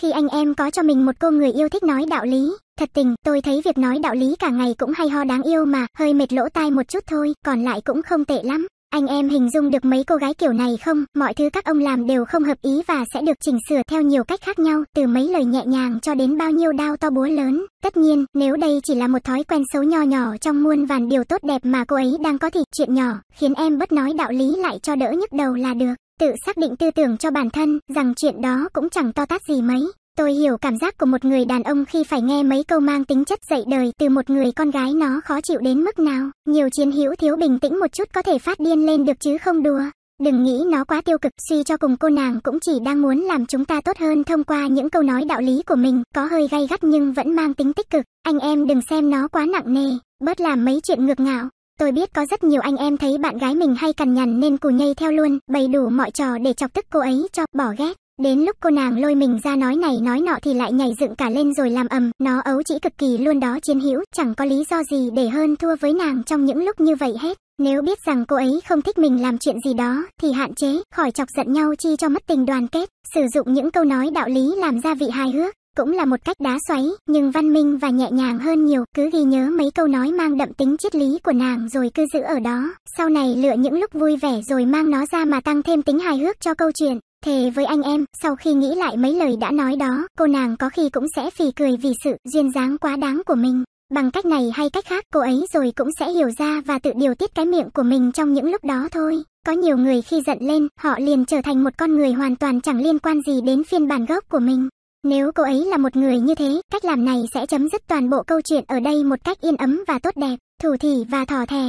Khi anh em có cho mình một cô người yêu thích nói đạo lý, thật tình, tôi thấy việc nói đạo lý cả ngày cũng hay ho đáng yêu mà, hơi mệt lỗ tai một chút thôi, còn lại cũng không tệ lắm. Anh em hình dung được mấy cô gái kiểu này không? Mọi thứ các ông làm đều không hợp ý và sẽ được chỉnh sửa theo nhiều cách khác nhau, từ mấy lời nhẹ nhàng cho đến bao nhiêu đao to búa lớn. Tất nhiên, nếu đây chỉ là một thói quen xấu nho nhỏ trong muôn vàn điều tốt đẹp mà cô ấy đang có thì chuyện nhỏ, khiến em bất nói đạo lý lại cho đỡ nhức đầu là được tự xác định tư tưởng cho bản thân rằng chuyện đó cũng chẳng to tát gì mấy. Tôi hiểu cảm giác của một người đàn ông khi phải nghe mấy câu mang tính chất dạy đời từ một người con gái nó khó chịu đến mức nào. Nhiều chiến hữu thiếu bình tĩnh một chút có thể phát điên lên được chứ không đùa. Đừng nghĩ nó quá tiêu cực, suy cho cùng cô nàng cũng chỉ đang muốn làm chúng ta tốt hơn thông qua những câu nói đạo lý của mình, có hơi gay gắt nhưng vẫn mang tính tích cực. Anh em đừng xem nó quá nặng nề, bớt làm mấy chuyện ngược ngạo, Tôi biết có rất nhiều anh em thấy bạn gái mình hay cằn nhằn nên cù nhây theo luôn, bày đủ mọi trò để chọc tức cô ấy cho bỏ ghét. Đến lúc cô nàng lôi mình ra nói này nói nọ thì lại nhảy dựng cả lên rồi làm ầm, nó ấu chỉ cực kỳ luôn đó chiến hữu, chẳng có lý do gì để hơn thua với nàng trong những lúc như vậy hết. Nếu biết rằng cô ấy không thích mình làm chuyện gì đó thì hạn chế, khỏi chọc giận nhau chi cho mất tình đoàn kết, sử dụng những câu nói đạo lý làm ra vị hài hước, cũng là một cách đá xoáy, nhưng văn minh và nhẹ nhàng hơn nhiều, cứ ghi nhớ mấy câu nói mang đậm tính triết lý của nàng rồi cứ giữ ở đó, sau này lựa những lúc vui vẻ rồi mang nó ra mà tăng thêm tính hài hước cho câu chuyện. Thề với anh em, sau khi nghĩ lại mấy lời đã nói đó, cô nàng có khi cũng sẽ phì cười vì sự duyên dáng quá đáng của mình. Bằng cách này hay cách khác cô ấy rồi cũng sẽ hiểu ra và tự điều tiết cái miệng của mình trong những lúc đó thôi. Có nhiều người khi giận lên, họ liền trở thành một con người hoàn toàn chẳng liên quan gì đến phiên bản gốc của mình. Nếu cô ấy là một người như thế, cách làm này sẽ chấm dứt toàn bộ câu chuyện ở đây một cách yên ấm và tốt đẹp, thủ thỉ và thỏ thè.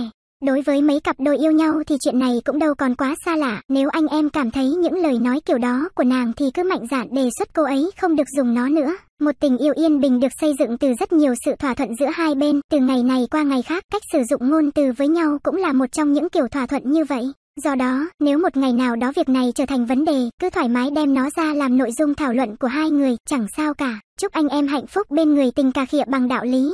Đối với mấy cặp đôi yêu nhau thì chuyện này cũng đâu còn quá xa lạ, nếu anh em cảm thấy những lời nói kiểu đó của nàng thì cứ mạnh dạn đề xuất cô ấy không được dùng nó nữa. Một tình yêu yên bình được xây dựng từ rất nhiều sự thỏa thuận giữa hai bên, từ ngày này qua ngày khác, cách sử dụng ngôn từ với nhau cũng là một trong những kiểu thỏa thuận như vậy. Do đó, nếu một ngày nào đó việc này trở thành vấn đề, cứ thoải mái đem nó ra làm nội dung thảo luận của hai người, chẳng sao cả. Chúc anh em hạnh phúc bên người tình cà khịa bằng đạo lý.